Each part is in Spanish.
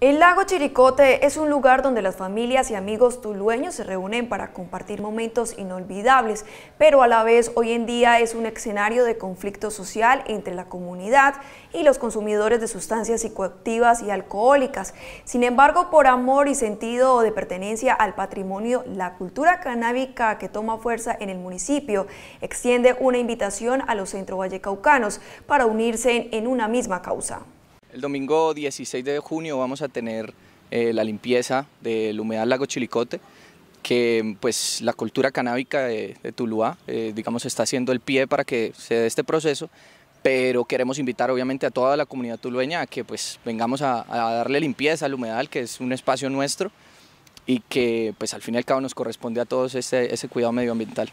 El lago Chiricote es un lugar donde las familias y amigos tulueños se reúnen para compartir momentos inolvidables, pero a la vez hoy en día es un escenario de conflicto social entre la comunidad y los consumidores de sustancias psicoactivas y alcohólicas. Sin embargo, por amor y sentido de pertenencia al patrimonio, la cultura canábica que toma fuerza en el municipio extiende una invitación a los centro para unirse en una misma causa. El domingo 16 de junio vamos a tener eh, la limpieza del humedal Lago Chilicote, que pues la cultura canábica de, Tuluá, eh, digamos, está haciendo el pie para que se dé este proceso, pero queremos invitar obviamente a toda la comunidad tulueña a que pues vengamos a, darle limpieza al humedal, que es un espacio nuestro y que pues al fin y al cabo nos corresponde a todos ese cuidado medioambiental.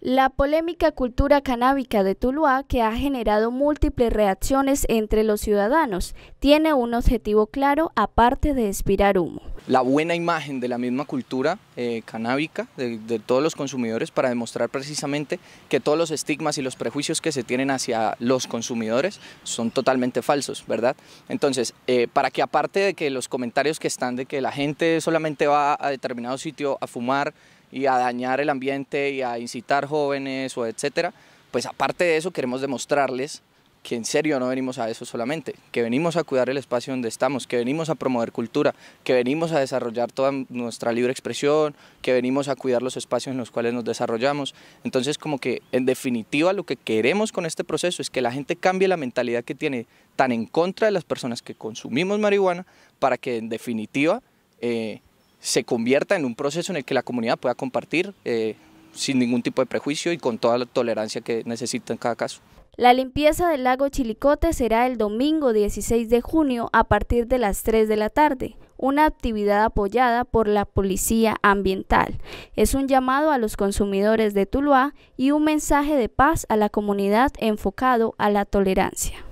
La polémica cultura canábica de Tuluá, que ha generado múltiples reacciones entre los ciudadanos, tiene un objetivo claro aparte de expirar humo. La buena imagen de la misma cultura eh, canábica, de, todos los consumidores, para demostrar precisamente que todos los estigmas y los prejuicios que se tienen hacia los consumidores son totalmente falsos, ¿verdad? Entonces, eh, para que aparte de que los comentarios que están de que la gente solamente va a determinado sitio a fumar, y a dañar el ambiente y a incitar jóvenes o etcétera, pues aparte de eso queremos demostrarles que en serio no venimos a eso solamente, que venimos a cuidar el espacio donde estamos, que venimos a promover cultura, que venimos a desarrollar toda nuestra libre expresión, que venimos a cuidar los espacios en los cuales nos desarrollamos. Entonces como que en definitiva lo que queremos con este proceso es que la gente cambie la mentalidad que tiene tan en contra de las personas que consumimos marihuana para que en definitiva... Eh, se convierta en un proceso en el que la comunidad pueda compartir eh, sin ningún tipo de prejuicio y con toda la tolerancia que necesita en cada caso. La limpieza del lago Chilicote será el domingo 16 de junio a partir de las 3 de la tarde, una actividad apoyada por la Policía Ambiental. Es un llamado a los consumidores de Tuluá y un mensaje de paz a la comunidad enfocado a la tolerancia.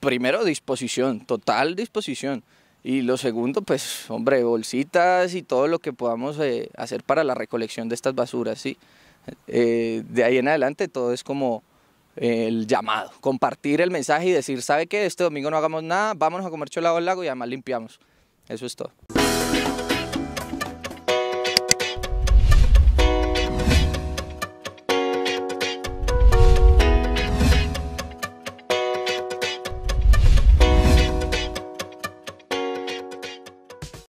Primero, disposición, total disposición. Y lo segundo, pues, hombre, bolsitas y todo lo que podamos eh, hacer para la recolección de estas basuras, ¿sí? Eh, de ahí en adelante todo es como eh, el llamado, compartir el mensaje y decir, ¿sabe qué? Este domingo no hagamos nada, vámonos a comer cholado al lago y además limpiamos. Eso es todo.